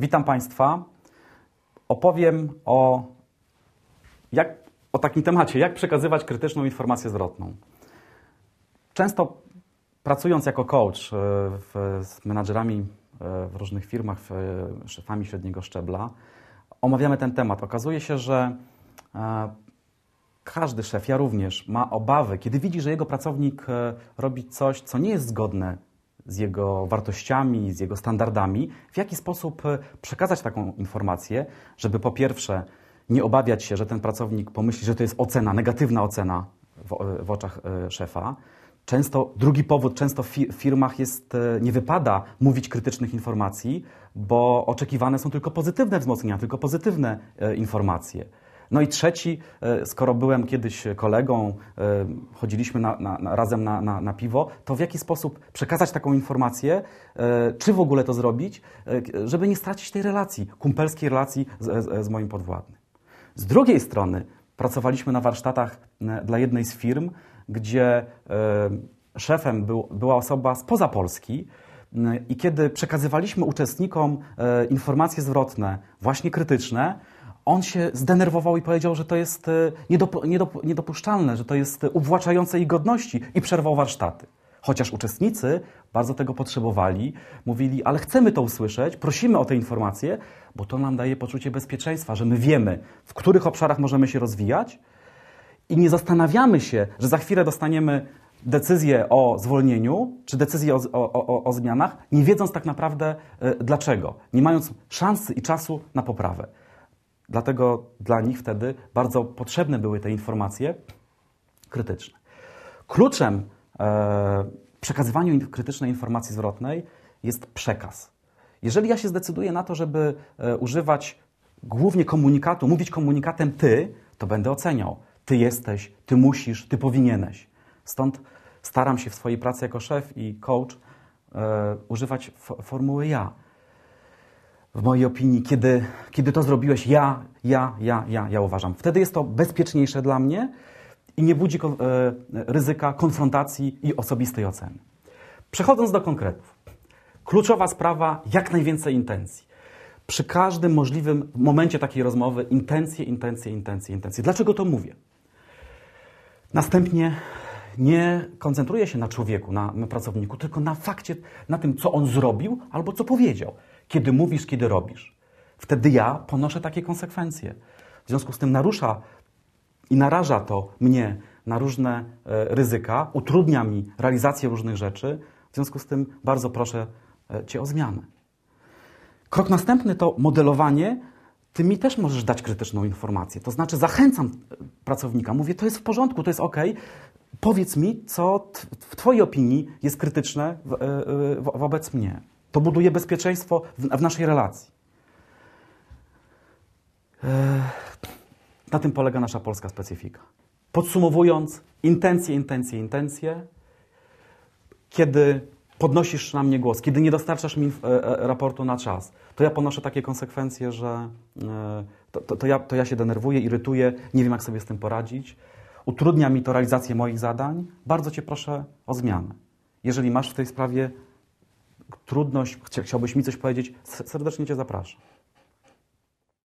Witam Państwa. Opowiem o, jak, o takim temacie, jak przekazywać krytyczną informację zwrotną. Często pracując jako coach e, w, z menadżerami e, w różnych firmach, w, e, szefami średniego szczebla, omawiamy ten temat. Okazuje się, że każdy szef, ja również, ma obawy, kiedy widzi, że jego pracownik robi coś, co nie jest zgodne z jego wartościami, z jego standardami, w jaki sposób e, przekazać taką informację, żeby po pierwsze nie obawiać się, że ten pracownik pomyśli, że to jest ocena, negatywna ocena w, w oczach e, szefa. Często drugi powód, często w firmach jest, e, nie wypada mówić krytycznych informacji, bo oczekiwane są tylko pozytywne wzmocnienia, tylko pozytywne informacje. No i trzeci, e, skoro byłem kiedyś kolegą, e, chodziliśmy na, na, na, razem na, piwo, to w jaki sposób przekazać taką informację, e, czy w ogóle to zrobić, żeby nie stracić tej relacji, kumpelskiej relacji z, z, z moim podwładnym. Z drugiej strony pracowaliśmy na warsztatach dla jednej z firm, gdzie szefem był, była osoba spoza Polski, i kiedy przekazywaliśmy uczestnikom informacje zwrotne, właśnie krytyczne, on się zdenerwował i powiedział, że to jest niedop niedop niedopuszczalne, że to jest e, uwłaczające ich godności i przerwał warsztaty. Chociaż uczestnicy bardzo tego potrzebowali, mówili, ale chcemy to usłyszeć, prosimy o te informacje, bo to nam daje poczucie bezpieczeństwa, że my wiemy, w których obszarach możemy się rozwijać i nie zastanawiamy się, że za chwilę dostaniemy decyzję o zwolnieniu czy decyzję o, o, o zmianach, nie wiedząc tak naprawdę e, dlaczego, nie mając szansy i czasu na poprawę. Dlatego dla nich wtedy bardzo potrzebne były te informacje krytyczne. Kluczem e, przekazywaniu krytycznej informacji zwrotnej jest przekaz. Jeżeli ja się zdecyduję na to, żeby e, używać głównie komunikatu, mówić komunikatem ty, to będę oceniał. Ty jesteś, ty musisz, ty powinieneś. Stąd staram się w swojej pracy jako szef i coach e, używać formuły ja w mojej opinii, kiedy, kiedy to zrobiłeś ja, ja, ja, ja, ja uważam. Wtedy jest to bezpieczniejsze dla mnie i nie budzi e, ryzyka konfrontacji i osobistej oceny. Przechodząc do konkretów. Kluczowa sprawa jak najwięcej intencji. Przy każdym możliwym momencie takiej rozmowy intencje, intencje, intencje, intencje. Dlaczego to mówię? Następnie nie koncentruję się na człowieku, na pracowniku, tylko na fakcie, na tym, co on zrobił albo co powiedział. Kiedy mówisz, kiedy robisz. Wtedy ja ponoszę takie konsekwencje. W związku z tym narusza i naraża to mnie na różne e, ryzyka, utrudnia mi realizację różnych rzeczy. W związku z tym bardzo proszę e, Cię o zmianę. Krok następny to modelowanie. Ty mi też możesz dać krytyczną informację. To znaczy, zachęcam e, pracownika, mówię, to jest w porządku, to jest ok. Powiedz mi, co w Twojej opinii jest krytyczne wobec mnie. To buduje bezpieczeństwo w, w naszej relacji. Eee, na tym polega nasza polska specyfika. Podsumowując, intencje, intencje, intencje. Kiedy podnosisz na mnie głos, kiedy nie dostarczasz mi e, e, raportu na czas, to ja ponoszę takie konsekwencje, że e, to, to, to, ja, to ja się denerwuję, irytuję, nie wiem, jak sobie z tym poradzić. Utrudnia mi to realizację moich zadań. Bardzo Cię proszę o zmianę. Jeżeli masz w tej sprawie trudność, chciałbyś mi coś powiedzieć, serdecznie Cię zapraszam.